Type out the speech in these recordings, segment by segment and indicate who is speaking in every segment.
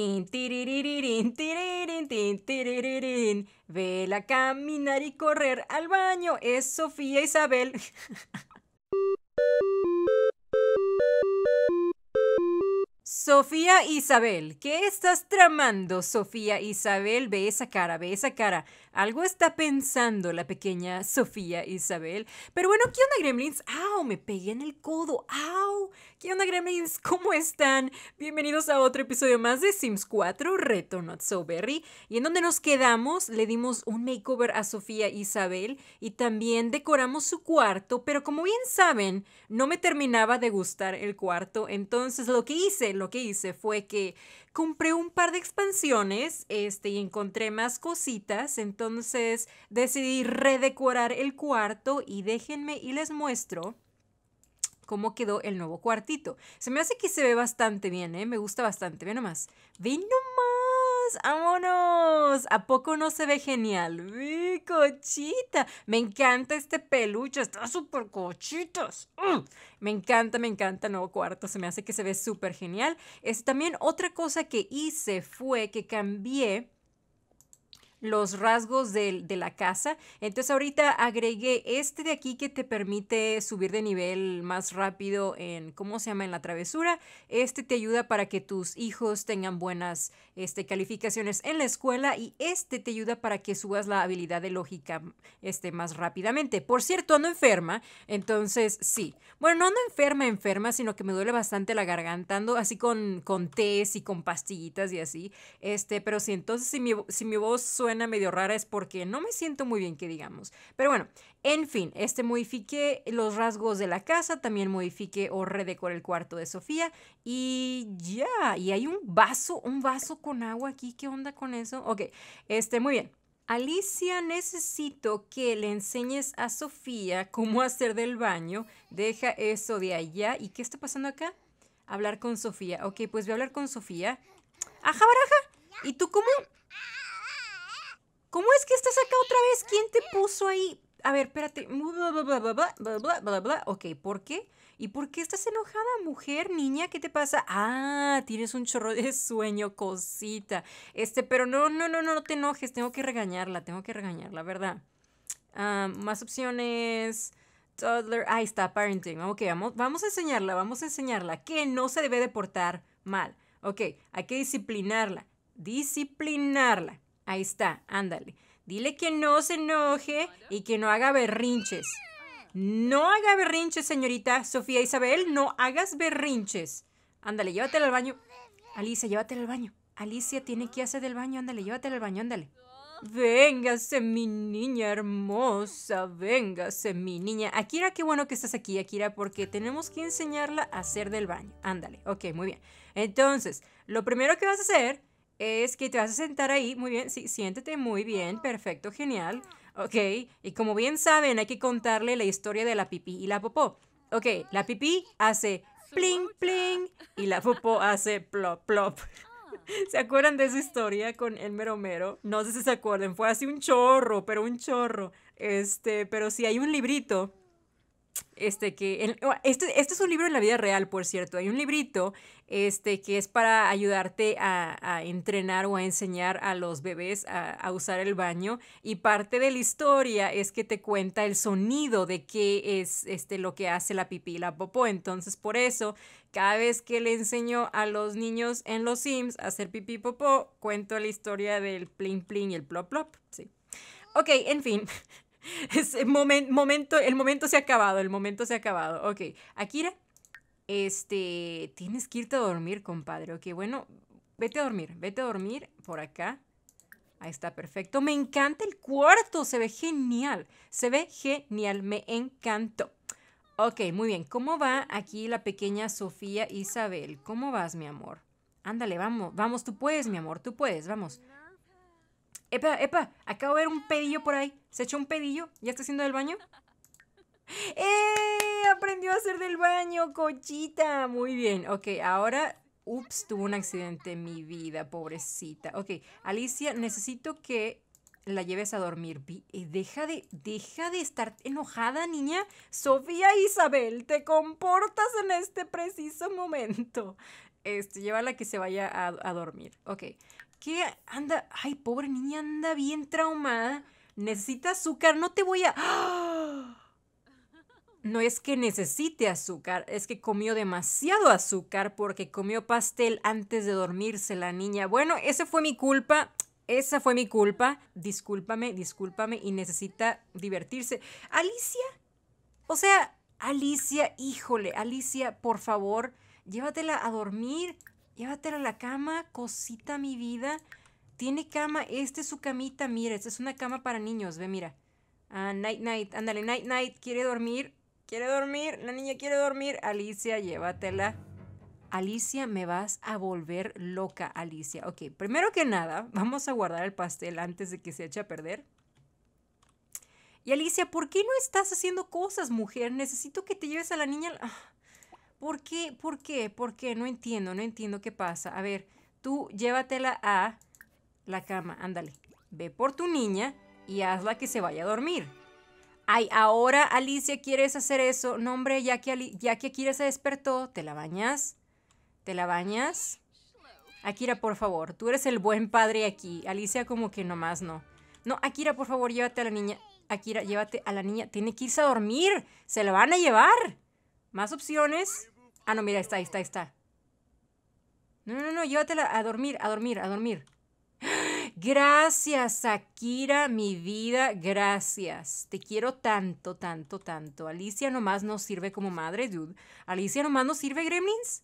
Speaker 1: Tin, tiriririn, Vela caminar y correr al baño. Es Sofía Isabel. Sofía Isabel, ¿qué estás tramando? Sofía Isabel, ve esa cara, ve esa cara. Algo está pensando la pequeña Sofía Isabel. Pero bueno, ¿qué onda, Gremlins? ¡Ah! Me pegué en el codo. ¡Ah! ¿Qué onda, Gremlins? ¿Cómo están? Bienvenidos a otro episodio más de Sims 4 Reto Not So Berry. Y en donde nos quedamos, le dimos un makeover a Sofía e Isabel y también decoramos su cuarto. Pero como bien saben, no me terminaba de gustar el cuarto. Entonces, lo que hice, lo que hice fue que compré un par de expansiones este, y encontré más cositas. Entonces, decidí redecorar el cuarto y déjenme y les muestro cómo quedó el nuevo cuartito. Se me hace que se ve bastante bien, ¿eh? Me gusta bastante. Ve nomás. Ve nomás. ¡Vámonos! ¿A poco no se ve genial? ¡Ve, cochita! Me encanta este peluche. Está súper cochitos. Me encanta, me encanta el nuevo cuarto. Se me hace que se ve súper genial. Es, también otra cosa que hice fue que cambié los rasgos de, de, la casa. Entonces ahorita agregué este de aquí que te permite subir de nivel más rápido en, ¿cómo se llama?, en la travesura. Este te ayuda para que tus hijos tengan buenas este, calificaciones en la escuela y este te ayuda para que subas la habilidad de lógica este, más rápidamente. Por cierto, ando enferma, entonces sí. Bueno, no ando enferma, enferma, sino que me duele bastante la garganta, ando así con, con tés y con pastillitas y así. Este, pero sí, entonces si mi, si mi voz suena suena medio rara es porque no me siento muy bien que digamos. Pero bueno, en fin, este modifique los rasgos de la casa, también modifique o redecore el cuarto de Sofía y ya, y hay un vaso, un vaso con agua aquí, ¿qué onda con eso? Ok, este, muy bien. Alicia, necesito que le enseñes a Sofía cómo hacer del baño. Deja eso de allá. ¿Y qué está pasando acá? Hablar con Sofía. Ok, pues voy a hablar con Sofía. Ajá, baraja. ¿Y tú cómo? ¿Cómo es que estás acá otra vez? ¿Quién te puso ahí? A ver, espérate. Bla, bla, bla, bla, bla, bla, Ok, ¿por qué? ¿Y por qué estás enojada, mujer, niña? ¿Qué te pasa? Ah, tienes un chorro de sueño, cosita. Este, pero no, no, no, no, no te enojes. Tengo que regañarla, tengo que regañarla, ¿verdad? más opciones. Toddler. Ahí está, parenting. Ok, vamos, vamos a enseñarla, vamos a enseñarla que no se debe de portar mal. Ok, hay que disciplinarla. Disciplinarla. Ahí está, ándale. Dile que no se enoje y que no haga berrinches. No haga berrinches, señorita Sofía Isabel, no hagas berrinches. Ándale, llévatela al baño. Alicia, llévatela al baño. Alicia tiene que hacer del baño, ándale, llévatela al baño, ándale. Véngase, mi niña hermosa, véngase, mi niña. Akira, qué bueno que estás aquí, Akira, porque tenemos que enseñarla a hacer del baño. Ándale, ok, muy bien. Entonces, lo primero que vas a hacer es que te vas a sentar ahí, muy bien, sí, siéntete muy bien, perfecto, genial, ok, y como bien saben, hay que contarle la historia de la pipí y la popó. Ok, la pipí hace pling, pling, y la popó hace plop, plop. ¿Se acuerdan de esa historia con el meromero? No sé si se acuerdan, fue así un chorro, pero un chorro. Este, pero si hay un librito este que este, este, es un libro en la vida real, por cierto. Hay un librito este que es para ayudarte a, entrenar o a enseñar a los bebés a, usar el baño y parte de la historia es que te cuenta el sonido de qué es este lo que hace la pipí y la popó. Entonces, por eso cada vez que le enseño a los niños en los Sims a hacer pipí y popó, cuento la historia del plin plin y el plop plop, sí. Ok, en fin. es momento, el momento se ha acabado, el momento se ha acabado. Ok, Akira, este, tienes que irte a dormir, compadre. Ok, bueno, vete a dormir, vete a dormir por acá. Ahí está, perfecto. Me encanta el cuarto, se ve genial, se ve genial, me encantó. Ok, muy bien. ¿Cómo va aquí la pequeña Sofía Isabel? ¿Cómo vas, mi amor? Ándale, vamos, vamos, tú puedes, mi amor, tú puedes, vamos. Epa, epa, acabo de ver un pedillo por ahí. Se echó un pedillo. ¿Ya está haciendo del baño? ¡Eh! Aprendió a hacer del baño, cochita. Muy bien. Ok, ahora... Ups, tuvo un accidente en mi vida, pobrecita. Ok, Alicia, necesito que la lleves a dormir. Eh, deja de, deja de estar enojada, niña. Sofía Isabel, te comportas en este preciso momento. Este, llévala que se vaya a, a dormir. Ok. ¿Qué anda? Ay, pobre niña, anda bien traumada necesita azúcar, no te voy a... ¡Ah! No es que necesite azúcar, es que comió demasiado azúcar porque comió pastel antes de dormirse la niña. Bueno, esa fue mi culpa. Esa fue mi culpa. Discúlpame, discúlpame y necesita divertirse. Alicia. O sea, Alicia, híjole, Alicia, por favor, llévatela a dormir, llévatela a la cama, cosita mi vida. Tiene cama, esta es su camita, mira, esta es una cama para niños, ve, mira. Ah, night, night, ándale, night, night, quiere dormir, quiere dormir, la niña quiere dormir. Alicia, llévatela. Alicia, me vas a volver loca, Alicia. Ok, primero que nada, vamos a guardar el pastel antes de que se eche a perder. Y Alicia, ¿por qué no estás haciendo cosas, mujer? Necesito que te lleves a la niña. Ah. ¿Por qué? ¿Por qué? ¿Por qué? No entiendo, no entiendo qué pasa. A ver, tú llévatela a la cama, ándale. Ve por tu niña y hazla que se vaya a dormir. Ay, ahora Alicia quieres hacer eso. No, hombre, ya que, ya que Akira se despertó, ¿te la bañas? ¿Te la bañas? Akira, por favor, tú eres el buen padre aquí. Alicia como que nomás no. No, Akira, por favor, llévate a la niña. Akira, llévate a la niña. Tiene que irse a dormir. Se la van a llevar. Más opciones. Ah, no, mira, está, ahí está, ahí está. No, no, no, llévatela a dormir, a dormir, a dormir. Gracias, Akira, mi vida, gracias. Te quiero tanto, tanto, tanto. Alicia nomás nos sirve como madre, dude. Alicia nomás nos sirve, Gremlins.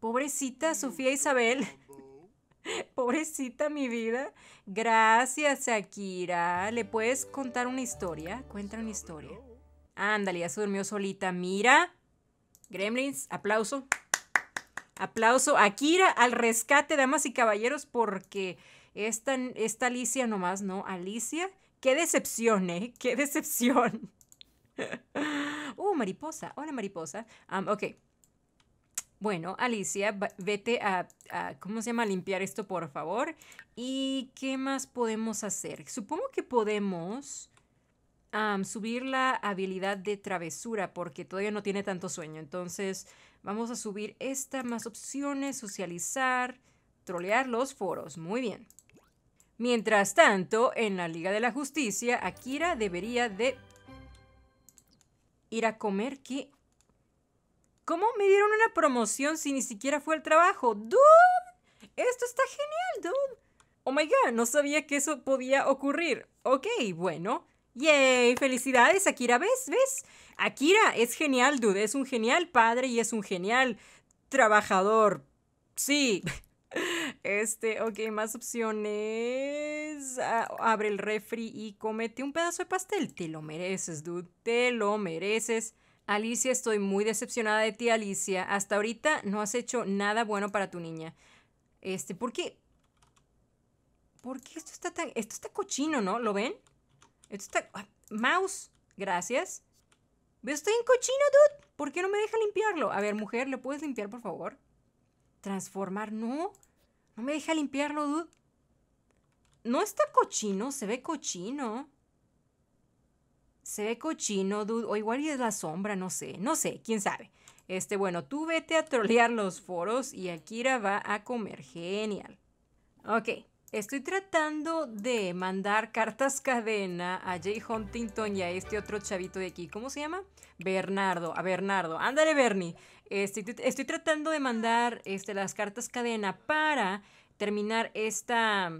Speaker 1: Pobrecita mm, Sofía Isabel. Pobrecita mi vida. Gracias, Akira. ¿Le puedes contar una historia? Cuenta una historia. Ándale, ya se durmió solita. Mira. Gremlins, aplauso. Aplauso. Akira al rescate, damas y caballeros, porque esta, esta Alicia nomás, ¿no? Alicia, qué decepción, ¿eh? Qué decepción. uh, mariposa. Hola, mariposa. ok. Bueno, Alicia, vete a, ¿cómo se llama? Limpiar esto, por favor. ¿Y qué más podemos hacer? Supongo que podemos subir la habilidad de travesura porque todavía no tiene tanto sueño. Entonces, vamos a subir esta, más opciones, socializar, trolear los foros. Muy bien. Mientras tanto, en la Liga de la Justicia, Akira debería de ir a comer qué? ¿Cómo me dieron una promoción si ni siquiera fue al trabajo? ¡Dude! Esto está genial, dude. Oh my god, no sabía que eso podía ocurrir. Ok, bueno. ¡Yay! ¡Felicidades, Akira! ¿Ves? ¿Ves? Akira es genial, dude. Es un genial padre y es un genial trabajador. Sí. Este, ok, más opciones. Ah, abre el refri y comete un pedazo de pastel. Te lo mereces, dude. Te lo mereces. Alicia, estoy muy decepcionada de ti, Alicia. Hasta ahorita no has hecho nada bueno para tu niña. Este, ¿por qué? ¿Por qué esto está tan... Esto está cochino, ¿no? ¿Lo ven? Esto está... Ah, mouse, gracias. Estoy en cochino, dude. ¿Por qué no me deja limpiarlo? A ver, mujer, ¿lo puedes limpiar, por favor? Transformar, no. No me deja limpiarlo, dude. No está cochino, se ve cochino. Se ve cochino, dude. O igual y es la sombra, no sé. No sé, quién sabe. Este, bueno, tú vete a trolear los foros y Akira va a comer. Genial. Ok. Estoy tratando de mandar cartas cadena a Jay Huntington y a este otro chavito de aquí. ¿Cómo se llama? Bernardo. A Bernardo. Ándale, Bernie. Este, estoy, tratando de mandar este, las cartas cadena para terminar esta...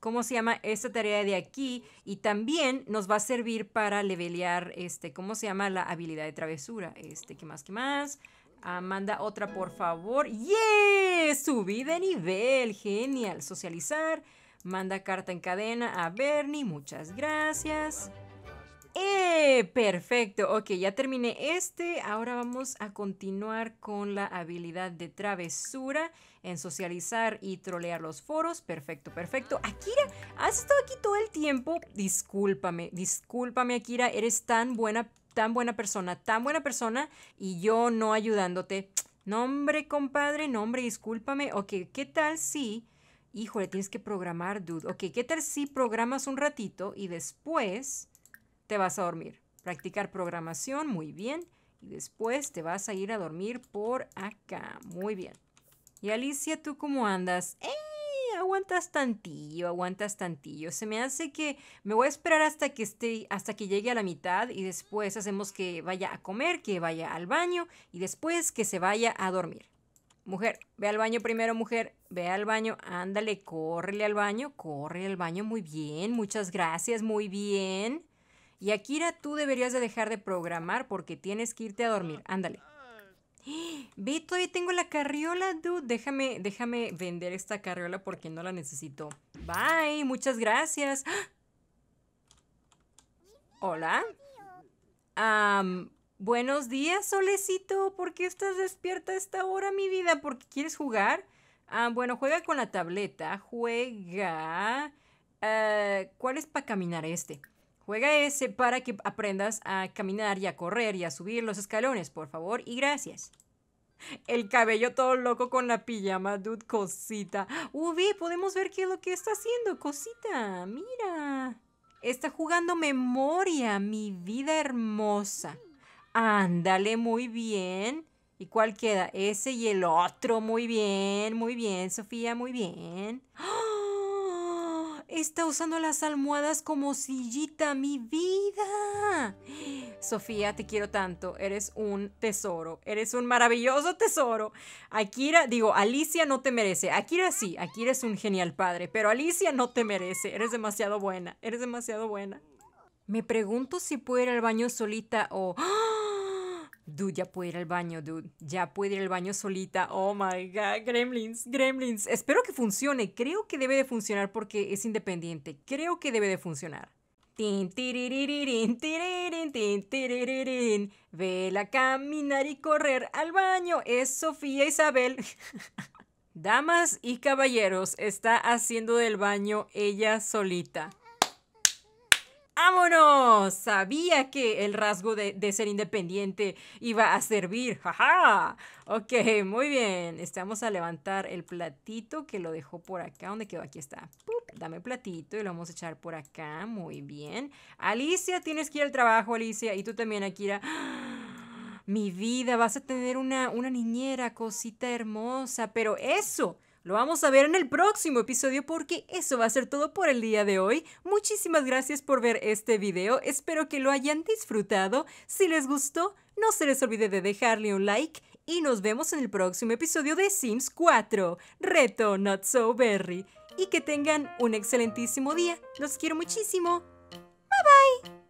Speaker 1: ¿Cómo se llama esta tarea de aquí? Y también nos va a servir para levelear, este, ¿cómo se llama la habilidad de travesura? Este, ¿qué más? ¿Qué más? manda otra, por favor. ¡Yeah! Subí de nivel. Genial. Socializar. Manda carta en cadena a Bernie. Muchas gracias. ¡Eh! Perfecto. Ok, ya terminé este. Ahora vamos a continuar con la habilidad de travesura en socializar y trolear los foros. Perfecto, perfecto. Akira, has estado aquí todo el tiempo. Discúlpame, discúlpame, Akira. Eres tan buena tan buena persona, tan buena persona y yo no ayudándote. nombre compadre, nombre discúlpame. Ok, ¿qué tal si... Híjole, tienes que programar, dude. Ok, ¿qué tal si programas un ratito y después te vas a dormir? Practicar programación, muy bien. Y después te vas a ir a dormir por acá, muy bien. Y Alicia, ¿tú cómo andas? ¡Eh! aguantas tantillo, aguantas tantillo. Se me hace que me voy a esperar hasta que esté, hasta que llegue a la mitad y después hacemos que vaya a comer, que vaya al baño y después que se vaya a dormir. Mujer, ve al baño primero, mujer, ve al baño, ándale, córrele al baño, corre al baño, muy bien, muchas gracias, muy bien. Y Akira, tú deberías de dejar de programar porque tienes que irte a dormir, ándale. Vito, todavía tengo la carriola, dude. Déjame, déjame vender esta carriola porque no la necesito. Bye, muchas gracias. Hola. buenos días, solecito. ¿Por qué estás despierta a esta hora, mi vida? ¿Por qué quieres jugar? Ah, bueno, juega con la tableta. Juega. Eh, ¿Cuál es para caminar este? Juega ese para que aprendas a caminar y a correr y a subir los escalones, por favor y gracias. El cabello todo loco con la pijama, dude, cosita. Ubi, podemos ver qué es lo que está haciendo, cosita. Mira. Está jugando memoria, mi vida hermosa. Ándale, muy bien. ¿Y cuál queda? Ese y el otro. Muy bien, muy bien, Sofía, muy bien. ¡Ah! Está usando las almohadas como sillita, mi vida. Sofía, te quiero tanto. Eres un tesoro. Eres un maravilloso tesoro. Akira, digo, Alicia no te merece. Akira sí, Akira es un genial padre, pero Alicia no te merece. Eres demasiado buena. Eres demasiado buena. Me pregunto si puedo ir al baño solita o... ¡Ah! Dude, ya puede ir al baño, dude. Ya puede ir al baño solita. Oh my god, gremlins, gremlins. Espero que funcione. Creo que debe de funcionar porque es independiente. Creo que debe de funcionar. Vela caminar y correr al baño. Es Sofía Isabel. Damas y caballeros, está haciendo del baño ella solita. ¡Vámonos! Sabía que el rasgo de, ser independiente iba a servir. ¡Jaja! Ok, muy bien. Estamos a levantar el platito que lo dejó por acá. ¿Dónde quedó? Aquí está. Dame el platito y lo vamos a echar por acá. Muy bien. Alicia, tienes que ir al trabajo, Alicia. Y tú también, Akira. Mi vida, vas a tener una, una niñera, cosita hermosa. Pero eso lo vamos a ver en el próximo episodio porque eso va a ser todo por el día de hoy. Muchísimas gracias por ver este video, espero que lo hayan disfrutado. Si les gustó, no se les olvide de dejarle un like y nos vemos en el próximo episodio de Sims 4, Reto Not So Berry. Y que tengan un excelentísimo día. Los quiero muchísimo. Bye bye.